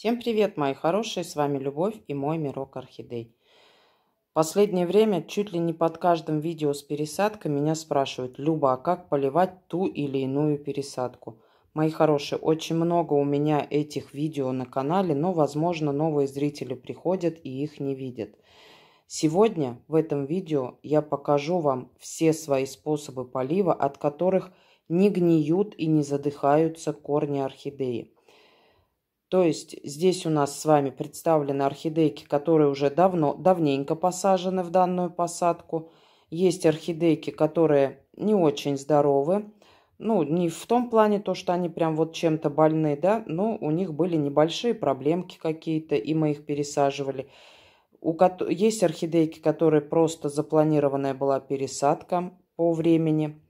Всем привет, мои хорошие, с вами Любовь и мой мирок орхидей. Последнее время чуть ли не под каждым видео с пересадкой меня спрашивают, Люба, а как поливать ту или иную пересадку? Мои хорошие, очень много у меня этих видео на канале, но, возможно, новые зрители приходят и их не видят. Сегодня в этом видео я покажу вам все свои способы полива, от которых не гниют и не задыхаются корни орхидеи. То есть здесь у нас с вами представлены орхидейки, которые уже давно, давненько посажены в данную посадку. Есть орхидейки, которые не очень здоровы. Ну, не в том плане то, что они прям вот чем-то больны, да, но у них были небольшие проблемки какие-то, и мы их пересаживали. У Есть орхидейки, которые просто запланированная была пересадка по времени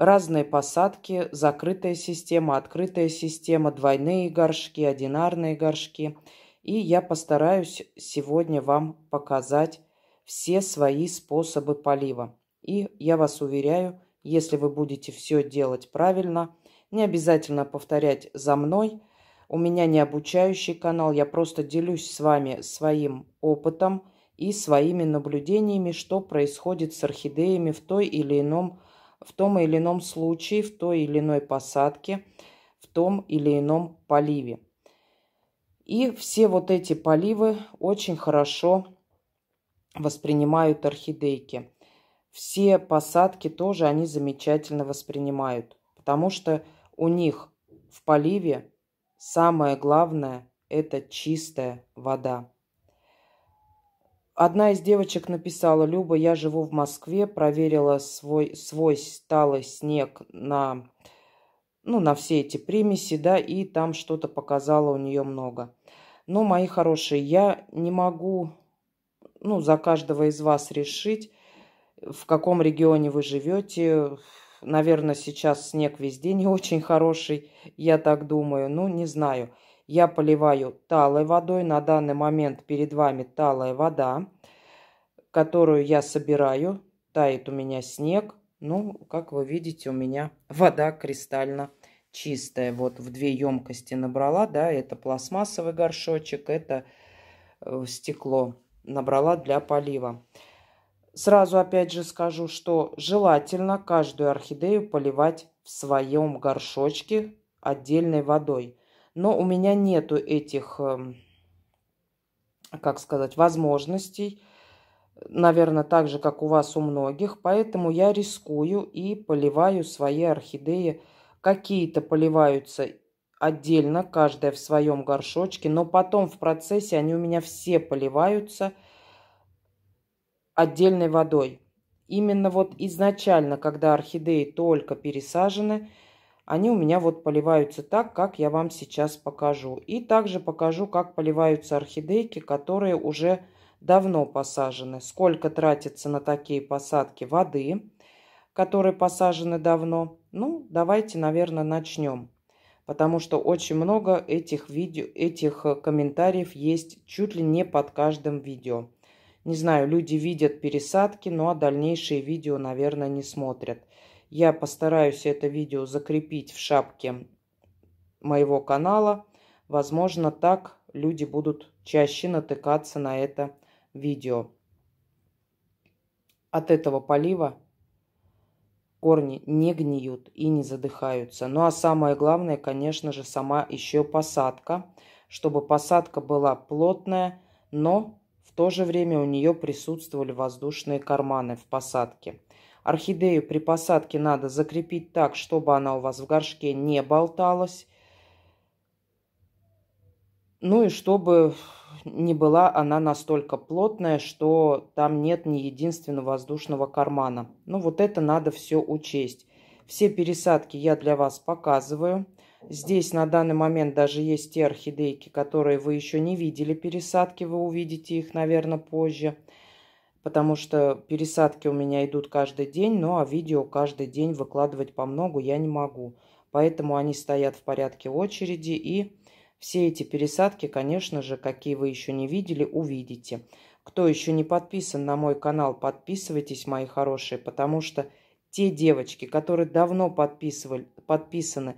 разные посадки, закрытая система, открытая система, двойные горшки, одинарные горшки. И я постараюсь сегодня вам показать все свои способы полива. И я вас уверяю, если вы будете все делать правильно, не обязательно повторять за мной. У меня не обучающий канал, я просто делюсь с вами своим опытом и своими наблюдениями, что происходит с орхидеями в той или ином в том или ином случае, в той или иной посадке, в том или ином поливе. И все вот эти поливы очень хорошо воспринимают орхидейки. Все посадки тоже они замечательно воспринимают, потому что у них в поливе самое главное – это чистая вода. Одна из девочек написала, Люба, я живу в Москве, проверила свой, свой стало снег на, ну, на все эти примеси, да, и там что-то показало у нее много. Но, «Ну, мои хорошие, я не могу, ну, за каждого из вас решить, в каком регионе вы живете. Наверное, сейчас снег везде не очень хороший, я так думаю, ну, не знаю я поливаю талой водой. На данный момент перед вами талая вода, которую я собираю. Тает у меня снег. Ну, как вы видите, у меня вода кристально чистая. Вот в две емкости набрала, да, это пластмассовый горшочек, это э, стекло набрала для полива. Сразу опять же скажу, что желательно каждую орхидею поливать в своем горшочке отдельной водой но у меня нету этих, эм, как сказать, возможностей, наверное, так же, как у вас у многих, поэтому я рискую и поливаю свои орхидеи. Какие-то поливаются отдельно, каждая в своем горшочке, но потом в процессе они у меня все поливаются отдельной водой. Именно вот изначально, когда орхидеи только пересажены – они у меня вот поливаются так, как я вам сейчас покажу. И также покажу, как поливаются орхидейки, которые уже давно посажены. Сколько тратится на такие посадки воды, которые посажены давно. Ну, давайте, наверное, начнем. Потому что очень много этих, видео, этих э, комментариев есть чуть ли не под каждым видео. Не знаю, люди видят пересадки, но ну, а дальнейшие видео, наверное, не смотрят. Я постараюсь это видео закрепить в шапке моего канала. Возможно, так люди будут чаще натыкаться на это видео. От этого полива корни не гниют и не задыхаются. Ну а самое главное, конечно же, сама еще посадка, чтобы посадка была плотная, но в то же время у нее присутствовали воздушные карманы в посадке. Орхидею при посадке надо закрепить так, чтобы она у вас в горшке не болталась. Ну и чтобы не была она настолько плотная, что там нет ни единственного воздушного кармана. Ну вот это надо все учесть. Все пересадки я для вас показываю. Здесь на данный момент даже есть те орхидейки, которые вы еще не видели пересадки. Вы увидите их, наверное, позже потому что пересадки у меня идут каждый день, но ну, а видео каждый день выкладывать по многу я не могу. Поэтому они стоят в порядке очереди и все эти пересадки, конечно же, какие вы еще не видели, увидите. Кто еще не подписан на мой канал, подписывайтесь, мои хорошие, потому что те девочки, которые давно подписывали, подписаны,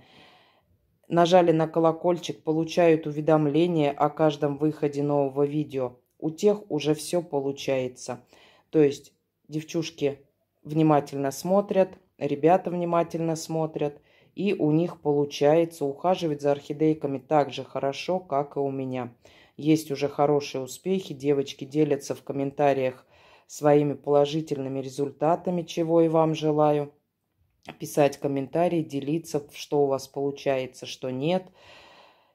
нажали на колокольчик, получают уведомления о каждом выходе нового видео – у тех уже все получается. То есть девчушки внимательно смотрят, ребята внимательно смотрят, и у них получается ухаживать за орхидейками так же хорошо, как и у меня. Есть уже хорошие успехи, девочки делятся в комментариях своими положительными результатами, чего и вам желаю. Писать комментарии, делиться, что у вас получается, что нет –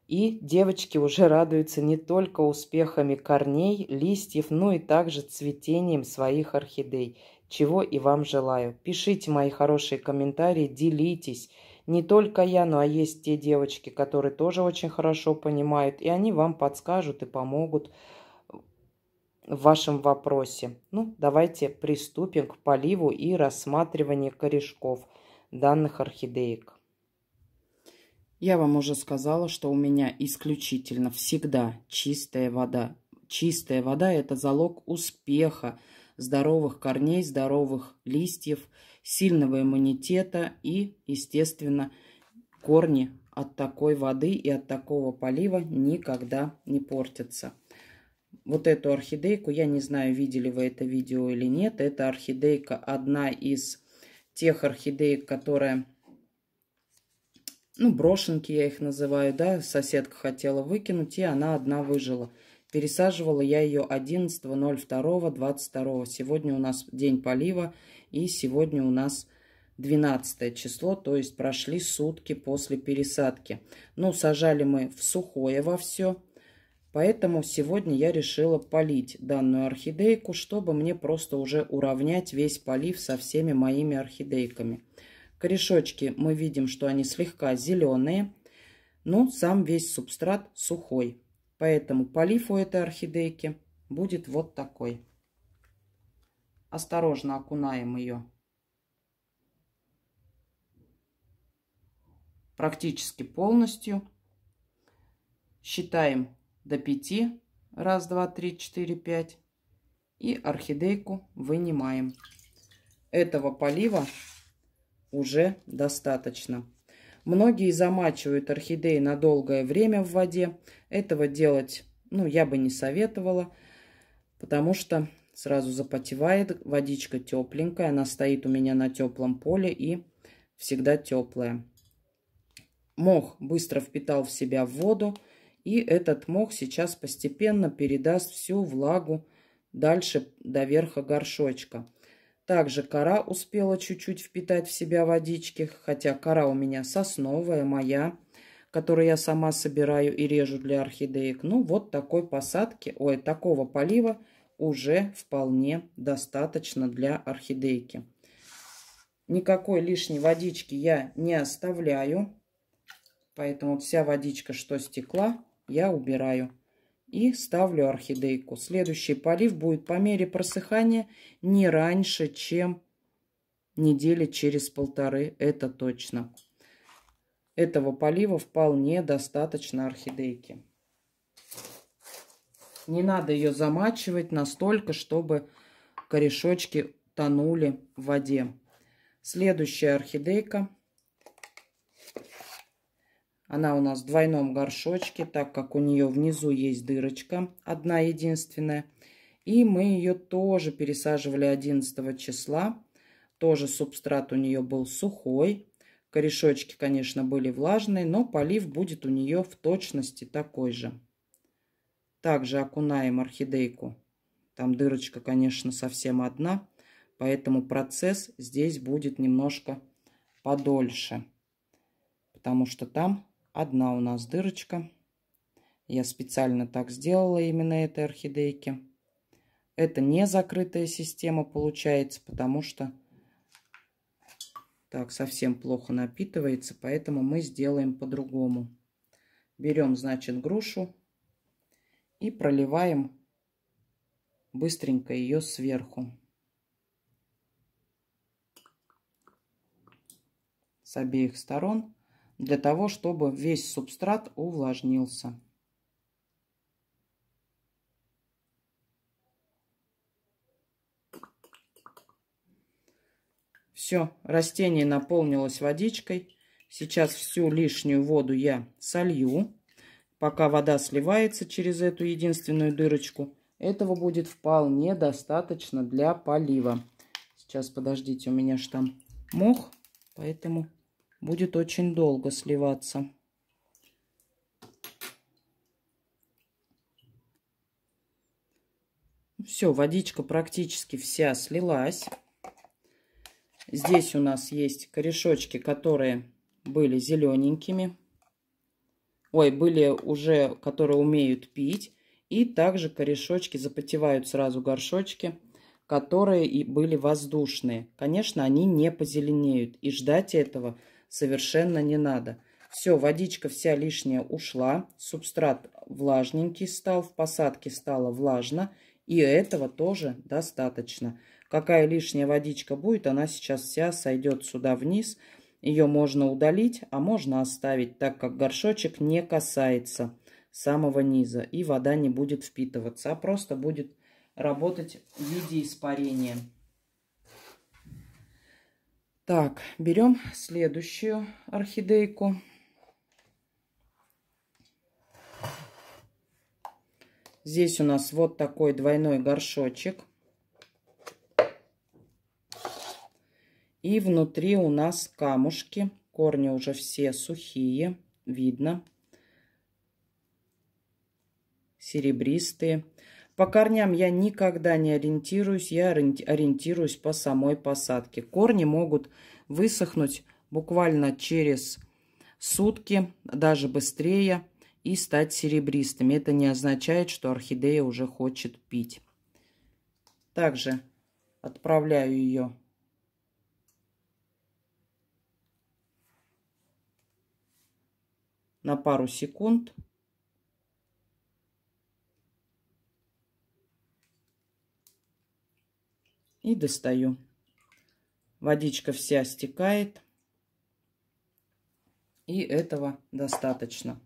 и девочки уже радуются не только успехами корней, листьев, но и также цветением своих орхидей, чего и вам желаю. Пишите мои хорошие комментарии, делитесь. Не только я, но а есть те девочки, которые тоже очень хорошо понимают, и они вам подскажут и помогут в вашем вопросе. Ну, давайте приступим к поливу и рассматриванию корешков данных орхидеек. Я вам уже сказала, что у меня исключительно всегда чистая вода. Чистая вода – это залог успеха, здоровых корней, здоровых листьев, сильного иммунитета и, естественно, корни от такой воды и от такого полива никогда не портятся. Вот эту орхидейку, я не знаю, видели вы это видео или нет, это орхидейка одна из тех орхидеек, которая ну, брошенки я их называю, да, соседка хотела выкинуть, и она одна выжила. Пересаживала я ее 11.02.22. Сегодня у нас день полива, и сегодня у нас 12 число, то есть прошли сутки после пересадки. Ну, сажали мы в сухое во все, поэтому сегодня я решила полить данную орхидейку, чтобы мне просто уже уравнять весь полив со всеми моими орхидейками. Корешочки мы видим, что они слегка зеленые, но ну, сам весь субстрат сухой. Поэтому полив у этой орхидейки будет вот такой. Осторожно окунаем ее практически полностью. Считаем до 5. Раз, два, три, четыре, пять. И орхидейку вынимаем. Этого полива уже достаточно. Многие замачивают орхидеи на долгое время в воде. Этого делать ну, я бы не советовала, потому что сразу запотевает, водичка тепленькая, она стоит у меня на теплом поле и всегда теплая. Мох быстро впитал в себя воду, и этот мох сейчас постепенно передаст всю влагу дальше до верха горшочка. Также кора успела чуть-чуть впитать в себя водички, хотя кора у меня сосновая, моя, которую я сама собираю и режу для орхидеек. Ну, вот такой посадки, ой, такого полива уже вполне достаточно для орхидейки. Никакой лишней водички я не оставляю. Поэтому вся водичка, что стекла, я убираю и ставлю орхидейку. Следующий полив будет по мере просыхания не раньше, чем недели через полторы, это точно. Этого полива вполне достаточно орхидейки. Не надо ее замачивать настолько, чтобы корешочки тонули в воде. Следующая орхидейка – она у нас в двойном горшочке, так как у нее внизу есть дырочка, одна единственная. И мы ее тоже пересаживали 11 числа. Тоже субстрат у нее был сухой. Корешочки, конечно, были влажные, но полив будет у нее в точности такой же. Также окунаем орхидейку. Там дырочка, конечно, совсем одна, поэтому процесс здесь будет немножко подольше, потому что там Одна у нас дырочка. Я специально так сделала именно этой орхидейки. Это не закрытая система получается, потому что так совсем плохо напитывается, поэтому мы сделаем по-другому. Берем, значит, грушу и проливаем быстренько ее сверху. С обеих сторон для того, чтобы весь субстрат увлажнился. Все, растение наполнилось водичкой. Сейчас всю лишнюю воду я солью. Пока вода сливается через эту единственную дырочку, этого будет вполне достаточно для полива. Сейчас, подождите, у меня же там мох, поэтому будет очень долго сливаться. Все, водичка практически вся слилась. Здесь у нас есть корешочки, которые были зелененькими. Ой, были уже, которые умеют пить. И также корешочки, запотевают сразу горшочки, которые и были воздушные. Конечно, они не позеленеют. И ждать этого совершенно не надо. Все, водичка вся лишняя ушла, субстрат влажненький стал, в посадке стало влажно, и этого тоже достаточно. Какая лишняя водичка будет, она сейчас вся сойдет сюда вниз. Ее можно удалить, а можно оставить, так как горшочек не касается самого низа. И вода не будет впитываться, а просто будет работать в виде испарения. Так, берем следующую орхидейку. Здесь у нас вот такой двойной горшочек. И внутри у нас камушки. Корни уже все сухие, видно. Серебристые. По корням я никогда не ориентируюсь, я ориентируюсь по самой посадке. Корни могут высохнуть буквально через сутки, даже быстрее, и стать серебристыми. Это не означает, что орхидея уже хочет пить. Также отправляю ее на пару секунд – и достаю. Водичка вся стекает. И этого достаточно.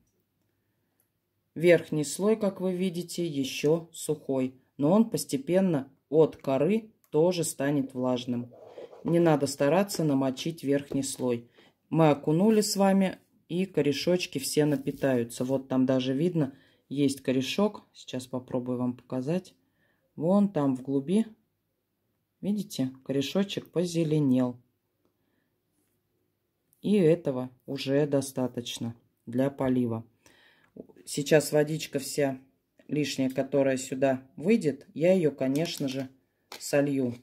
Верхний слой, как вы видите, еще сухой. Но он постепенно от коры тоже станет влажным. Не надо стараться намочить верхний слой. Мы окунули с вами и корешочки все напитаются. Вот там даже видно, есть корешок. Сейчас попробую вам показать. Вон там в глуби Видите, корешочек позеленел. И этого уже достаточно для полива. Сейчас водичка вся лишняя, которая сюда выйдет, я ее, конечно же, солью.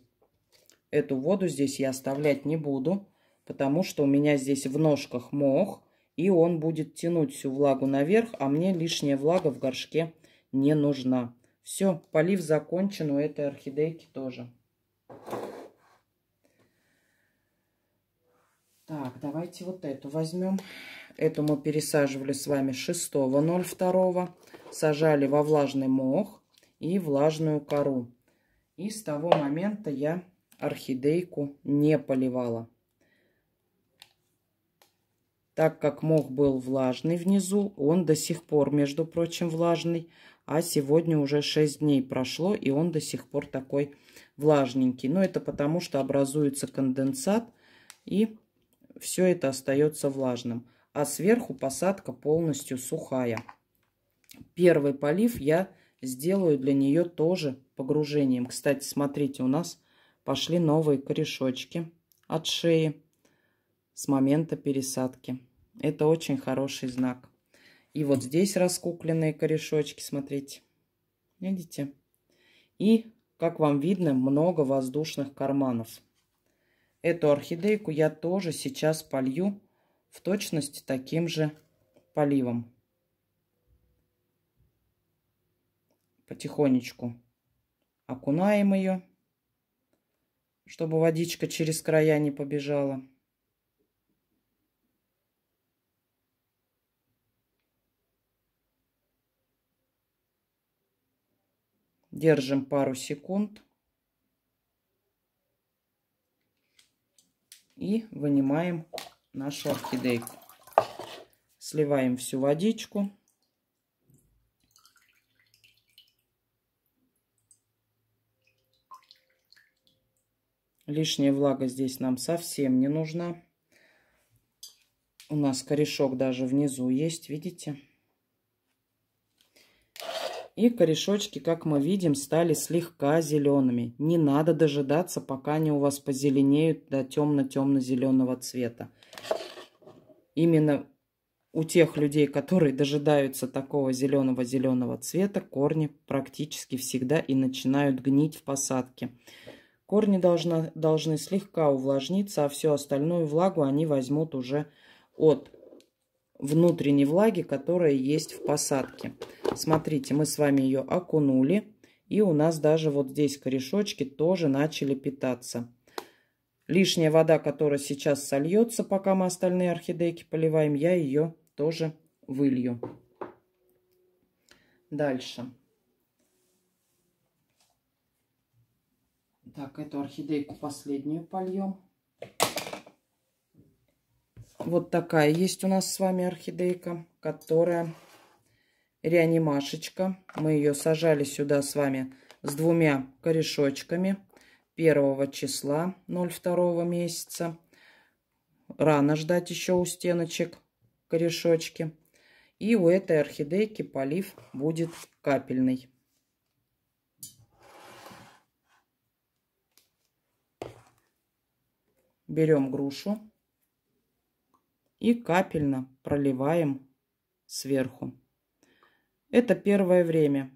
Эту воду здесь я оставлять не буду, потому что у меня здесь в ножках мох, и он будет тянуть всю влагу наверх, а мне лишняя влага в горшке не нужна. Все, полив закончен у этой орхидейки тоже. Так, давайте вот эту возьмем. Эту мы пересаживали с вами 6.02. Сажали во влажный мох и влажную кору. И с того момента я орхидейку не поливала. Так как мох был влажный внизу, он до сих пор, между прочим, влажный а сегодня уже 6 дней прошло, и он до сих пор такой влажненький. Но это потому, что образуется конденсат, и все это остается влажным. А сверху посадка полностью сухая. Первый полив я сделаю для нее тоже погружением. Кстати, смотрите, у нас пошли новые корешочки от шеи с момента пересадки. Это очень хороший знак. И вот здесь раскукленные корешочки, смотрите. Видите? И, как вам видно, много воздушных карманов. Эту орхидейку я тоже сейчас полью в точности таким же поливом. Потихонечку окунаем ее, чтобы водичка через края не побежала. Держим пару секунд. И вынимаем нашу орхидейку. Сливаем всю водичку. Лишняя влага здесь нам совсем не нужна. У нас корешок даже внизу есть, видите? И корешочки, как мы видим, стали слегка зелеными. Не надо дожидаться, пока они у вас позеленеют до темно-темно-зеленого цвета. Именно у тех людей, которые дожидаются такого зеленого-зеленого цвета, корни практически всегда и начинают гнить в посадке. Корни должна, должны слегка увлажниться, а всю остальную влагу они возьмут уже от внутренней влаги, которая есть в посадке смотрите, мы с вами ее окунули. И у нас даже вот здесь корешочки тоже начали питаться. Лишняя вода, которая сейчас сольется, пока мы остальные орхидейки поливаем, я ее тоже вылью. Дальше. Так, эту орхидейку последнюю польем. Вот такая есть у нас с вами орхидейка, которая реанимашечка. Мы ее сажали сюда с вами с двумя корешочками 1 числа 02 месяца. Рано ждать еще у стеночек корешочки. И у этой орхидейки полив будет капельный. Берем грушу и капельно проливаем сверху. Это первое время.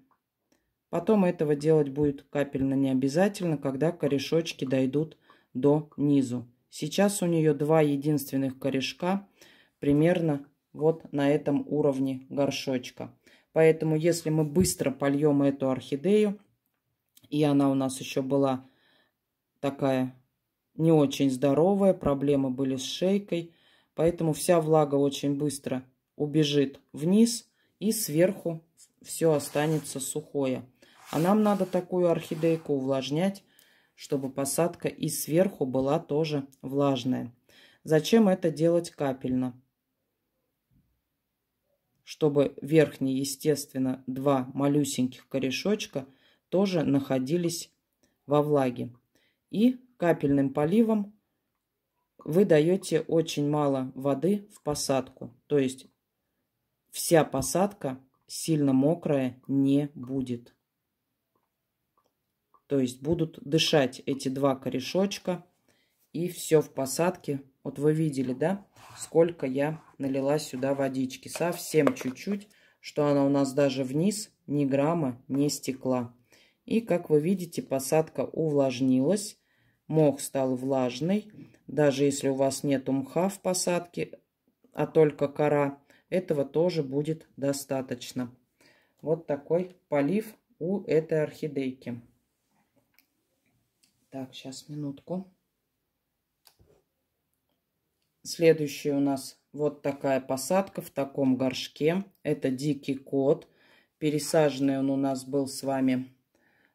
Потом этого делать будет капельно не обязательно, когда корешочки дойдут до низу. Сейчас у нее два единственных корешка примерно вот на этом уровне горшочка. Поэтому если мы быстро польем эту орхидею, и она у нас еще была такая не очень здоровая, проблемы были с шейкой, поэтому вся влага очень быстро убежит вниз – и сверху все останется сухое. А нам надо такую орхидейку увлажнять, чтобы посадка и сверху была тоже влажная. Зачем это делать капельно? Чтобы верхние, естественно, два малюсеньких корешочка тоже находились во влаге. И капельным поливом вы даете очень мало воды в посадку. То есть вся посадка сильно мокрая не будет. То есть будут дышать эти два корешочка и все в посадке. Вот вы видели, да, сколько я налила сюда водички. Совсем чуть-чуть, что она у нас даже вниз ни грамма не стекла. И, как вы видите, посадка увлажнилась, мох стал влажный. Даже если у вас нет мха в посадке, а только кора, этого тоже будет достаточно. Вот такой полив у этой орхидейки. Так, сейчас минутку. Следующая у нас вот такая посадка в таком горшке. Это дикий кот. Пересаженный он у нас был с вами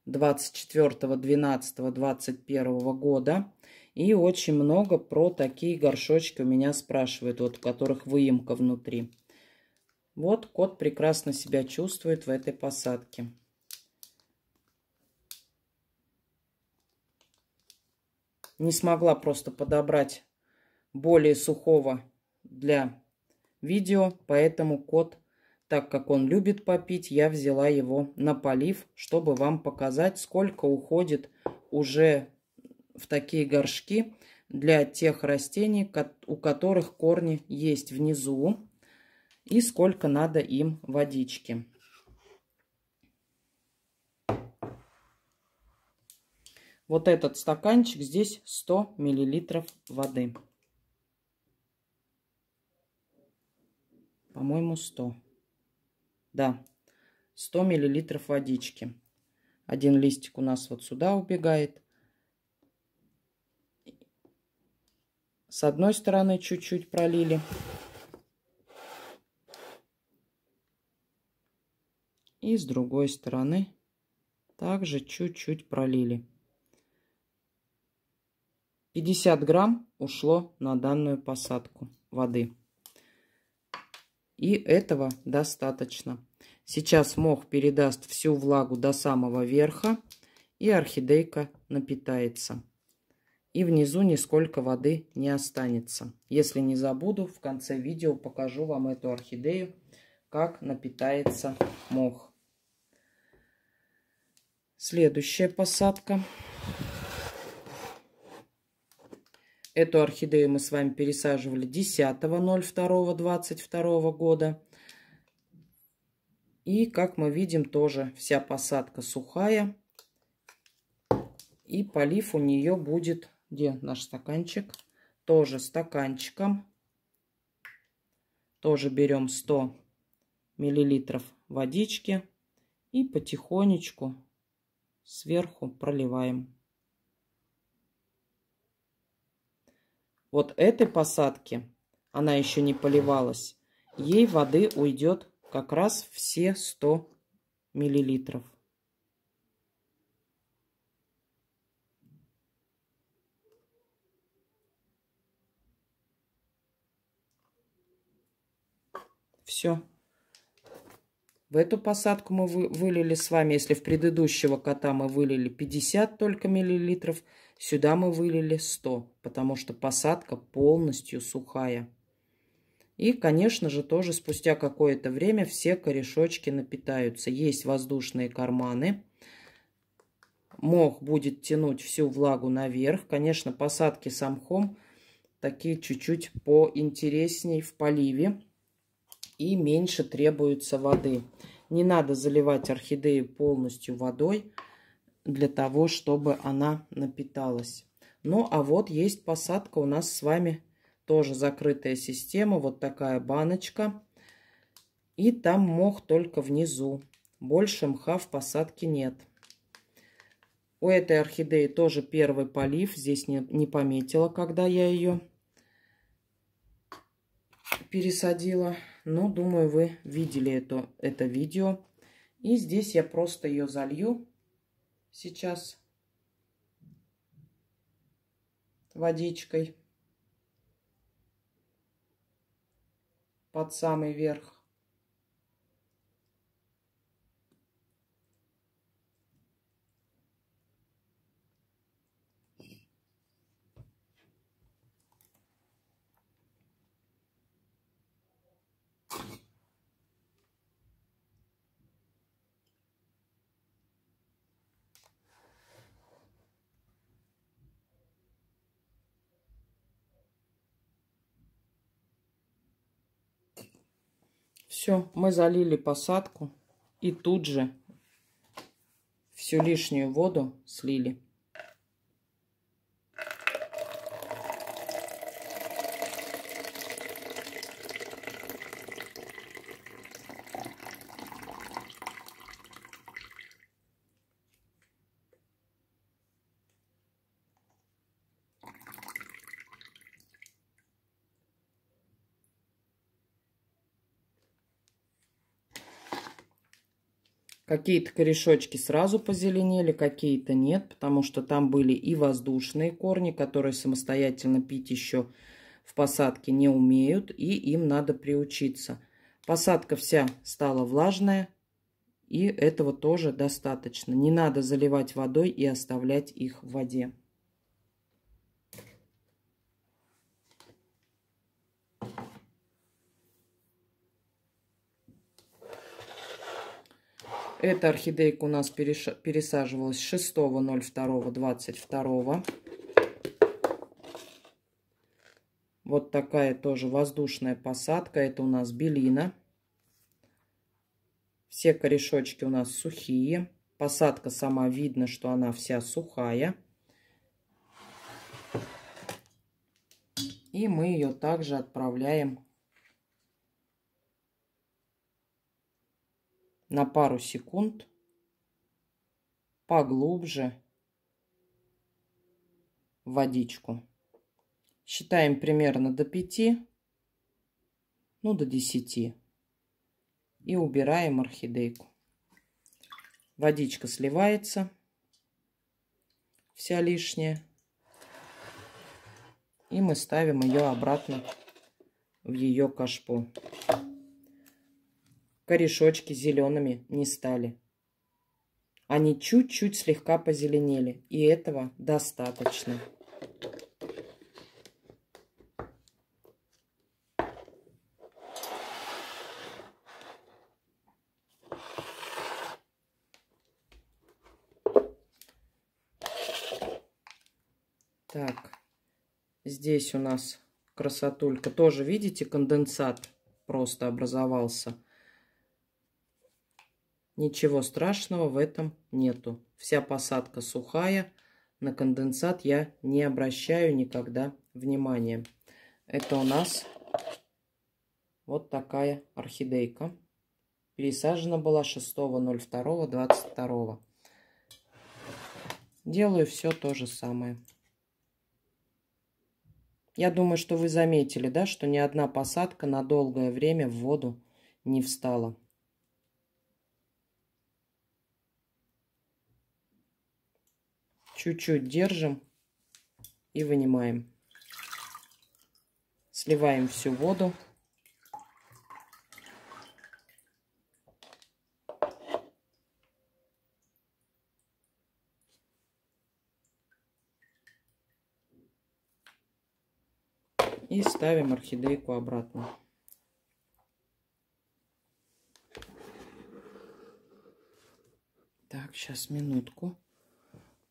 24-12-21 года. И очень много про такие горшочки у меня спрашивают, вот у которых выемка внутри. Вот кот прекрасно себя чувствует в этой посадке. Не смогла просто подобрать более сухого для видео, поэтому кот, так как он любит попить, я взяла его на полив, чтобы вам показать, сколько уходит уже в такие горшки для тех растений, у которых корни есть внизу, и сколько надо им водички. Вот этот стаканчик, здесь 100 миллилитров воды. По-моему, 100. Да, 100 миллилитров водички. Один листик у нас вот сюда убегает. С одной стороны чуть-чуть пролили. И с другой стороны также чуть-чуть пролили. 50 грамм ушло на данную посадку воды. И этого достаточно. Сейчас мох передаст всю влагу до самого верха и орхидейка напитается и внизу нисколько воды не останется. Если не забуду, в конце видео покажу вам эту орхидею, как напитается мох. Следующая посадка. Эту орхидею мы с вами пересаживали 10.02.22 года. И, как мы видим, тоже вся посадка сухая. И полив у нее будет где наш стаканчик? Тоже стаканчиком. Тоже берем 100 миллилитров водички и потихонечку сверху проливаем. Вот этой посадки, она еще не поливалась, ей воды уйдет как раз все 100 миллилитров. все. В эту посадку мы вылили с вами, если в предыдущего кота мы вылили 50 только миллилитров, сюда мы вылили 100, потому что посадка полностью сухая. И, конечно же, тоже спустя какое-то время все корешочки напитаются. Есть воздушные карманы. Мох будет тянуть всю влагу наверх. Конечно, посадки самхом такие чуть-чуть поинтересней в поливе и меньше требуется воды. Не надо заливать орхидею полностью водой для того, чтобы она напиталась. Ну, а вот есть посадка у нас с вами тоже закрытая система. Вот такая баночка. И там мох только внизу. Больше мха в посадке нет. У этой орхидеи тоже первый полив. Здесь не, не пометила, когда я ее пересадила. Ну, думаю, вы видели это, это видео. И здесь я просто ее залью сейчас водичкой под самый верх. Все, мы залили посадку и тут же всю лишнюю воду слили. Какие-то корешочки сразу позеленели, какие-то нет, потому что там были и воздушные корни, которые самостоятельно пить еще в посадке не умеют, и им надо приучиться. Посадка вся стала влажная, и этого тоже достаточно. Не надо заливать водой и оставлять их в воде. Эта орхидейка у нас пересаживалась 6.02.22. Вот такая тоже воздушная посадка. Это у нас белина. Все корешочки у нас сухие. Посадка сама видно, что она вся сухая. И мы ее также отправляем на пару секунд поглубже водичку. Считаем примерно до 5, ну до 10. И убираем орхидейку. Водичка сливается, вся лишняя. И мы ставим ее обратно в ее кашпо корешочки зелеными не стали. Они чуть-чуть слегка позеленели, и этого достаточно. Так, здесь у нас красотулька. Тоже, видите, конденсат просто образовался. Ничего страшного в этом нету. Вся посадка сухая, на конденсат я не обращаю никогда внимания. Это у нас вот такая орхидейка. Пересажена была 6.02.22. Делаю все то же самое. Я думаю, что вы заметили, да, что ни одна посадка на долгое время в воду не встала. чуть-чуть держим и вынимаем. Сливаем всю воду. И ставим орхидейку обратно. Так, сейчас минутку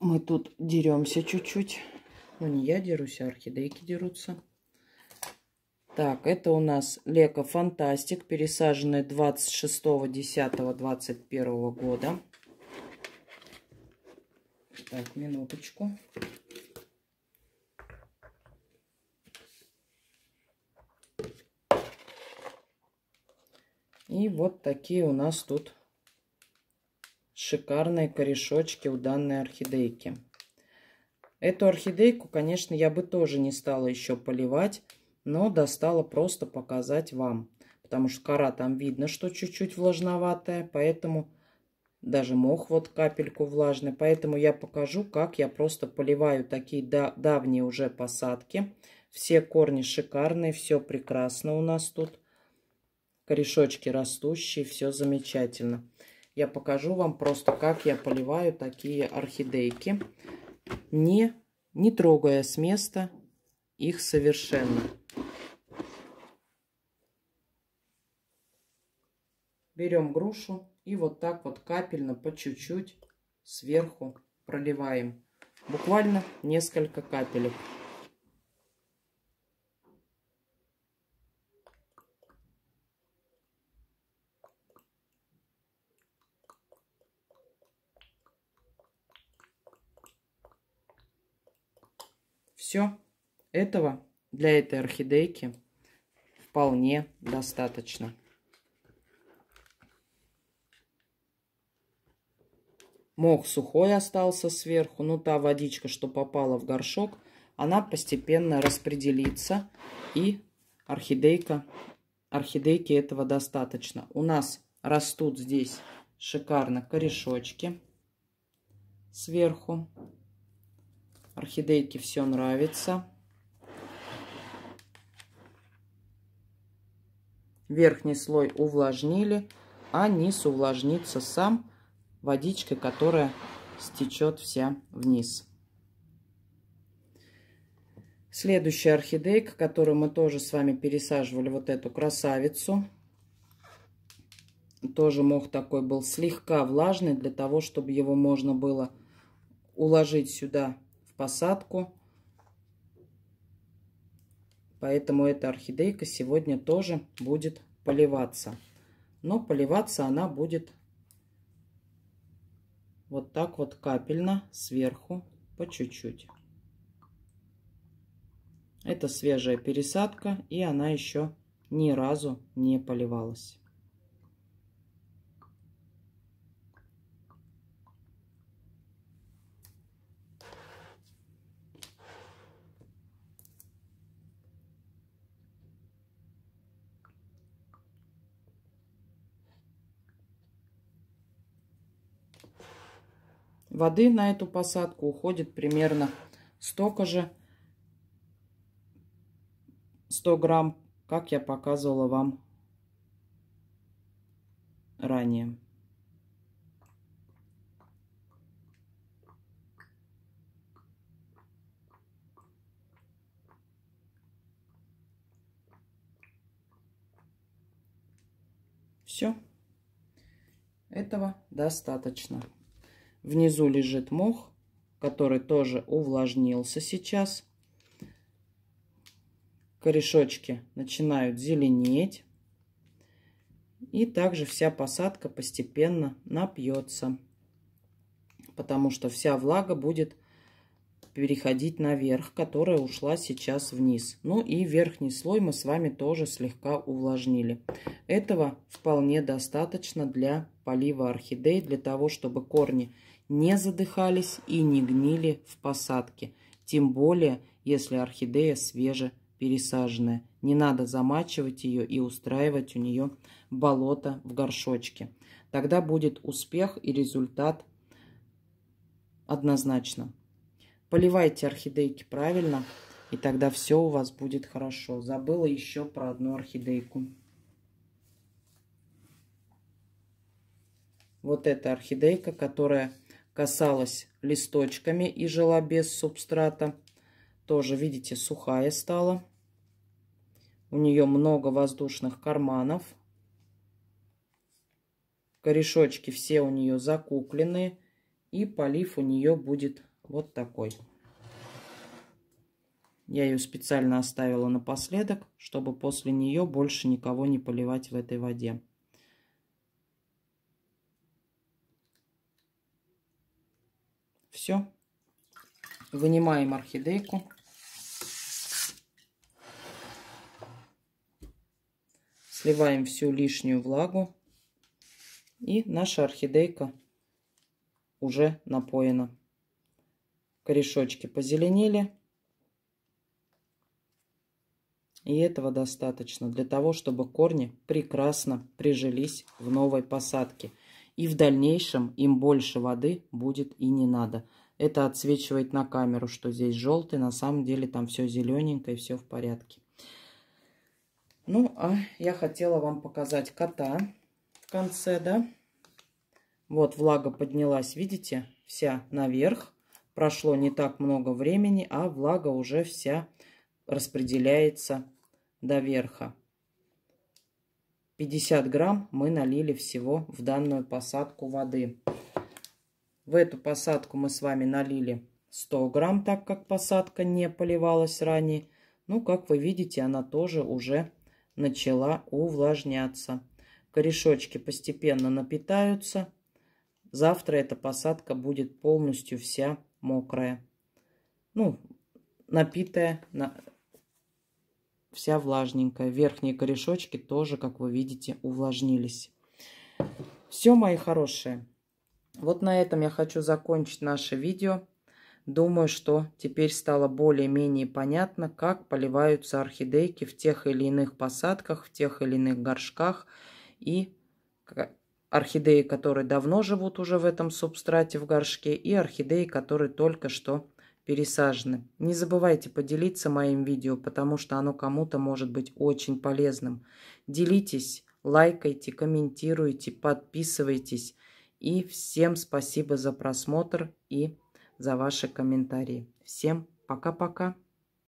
мы тут деремся чуть-чуть. Ну, не я дерусь, а орхидейки дерутся. Так, это у нас Лего Фантастик, пересаженная 26.10.21 года. Так, минуточку. И вот такие у нас тут шикарные корешочки у данной орхидейки. Эту орхидейку, конечно, я бы тоже не стала еще поливать, но достала просто показать вам. Потому что кора там видно, что чуть-чуть влажноватая, поэтому даже мох вот капельку влажный. Поэтому я покажу, как я просто поливаю такие да давние уже посадки. Все корни шикарные, все прекрасно у нас тут. Корешочки растущие, все замечательно я покажу вам просто, как я поливаю такие орхидейки, не, не трогая с места их совершенно. Берем грушу и вот так вот капельно по чуть-чуть сверху проливаем. Буквально несколько капелек. Все, этого для этой орхидейки вполне достаточно. Мох сухой остался сверху, но ну, та водичка, что попала в горшок, она постепенно распределится и орхидейка, орхидейки этого достаточно. У нас растут здесь шикарно корешочки сверху. Орхидейке все нравится. Верхний слой увлажнили, а низ увлажнится сам водичкой, которая стечет вся вниз. Следующая орхидейка, которую мы тоже с вами пересаживали, вот эту красавицу. Тоже мох такой был слегка влажный, для того, чтобы его можно было уложить сюда посадку. Поэтому эта орхидейка сегодня тоже будет поливаться. Но поливаться она будет вот так вот капельно сверху по чуть-чуть. Это свежая пересадка и она еще ни разу не поливалась. Воды на эту посадку уходит примерно столько же, 100 грамм, как я показывала вам ранее. Все. Этого достаточно. Внизу лежит мох, который тоже увлажнился сейчас. Корешочки начинают зеленеть. И также вся посадка постепенно напьется, потому что вся влага будет переходить наверх, которая ушла сейчас вниз. Ну и верхний слой мы с вами тоже слегка увлажнили. Этого вполне достаточно для полива орхидей, для того, чтобы корни не задыхались и не гнили в посадке. Тем более, если орхидея свеже пересаженная. Не надо замачивать ее и устраивать у нее болото в горшочке. Тогда будет успех и результат однозначно. Поливайте орхидейки правильно, и тогда все у вас будет хорошо. Забыла еще про одну орхидейку. Вот эта орхидейка, которая касалась листочками и жила без субстрата. Тоже, видите, сухая стала. У нее много воздушных карманов. Корешочки все у нее закуклены. И полив у нее будет вот такой. Я ее специально оставила напоследок, чтобы после нее больше никого не поливать в этой воде. Все. Вынимаем орхидейку. Сливаем всю лишнюю влагу. И наша орхидейка уже напоена. Корешочки позеленели. И этого достаточно для того, чтобы корни прекрасно прижились в новой посадке. И в дальнейшем им больше воды будет и не надо. Это отсвечивает на камеру, что здесь желтый. На самом деле там все зелененькое, все в порядке. Ну, а я хотела вам показать кота в конце, да? Вот влага поднялась, видите, вся наверх. Прошло не так много времени, а влага уже вся распределяется до верха. 50 грамм мы налили всего в данную посадку воды. В эту посадку мы с вами налили 100 грамм, так как посадка не поливалась ранее. Ну, как вы видите, она тоже уже начала увлажняться. Корешочки постепенно напитаются. Завтра эта посадка будет полностью вся мокрая. Ну, напитая, на... вся влажненькая. Верхние корешочки тоже, как вы видите, увлажнились. Все, мои хорошие. Вот на этом я хочу закончить наше видео. Думаю, что теперь стало более-менее понятно, как поливаются орхидейки в тех или иных посадках, в тех или иных горшках и орхидеи, которые давно живут уже в этом субстрате в горшке, и орхидеи, которые только что пересажены. Не забывайте поделиться моим видео, потому что оно кому-то может быть очень полезным. Делитесь, лайкайте, комментируйте, подписывайтесь. И всем спасибо за просмотр и за ваши комментарии. Всем пока-пока.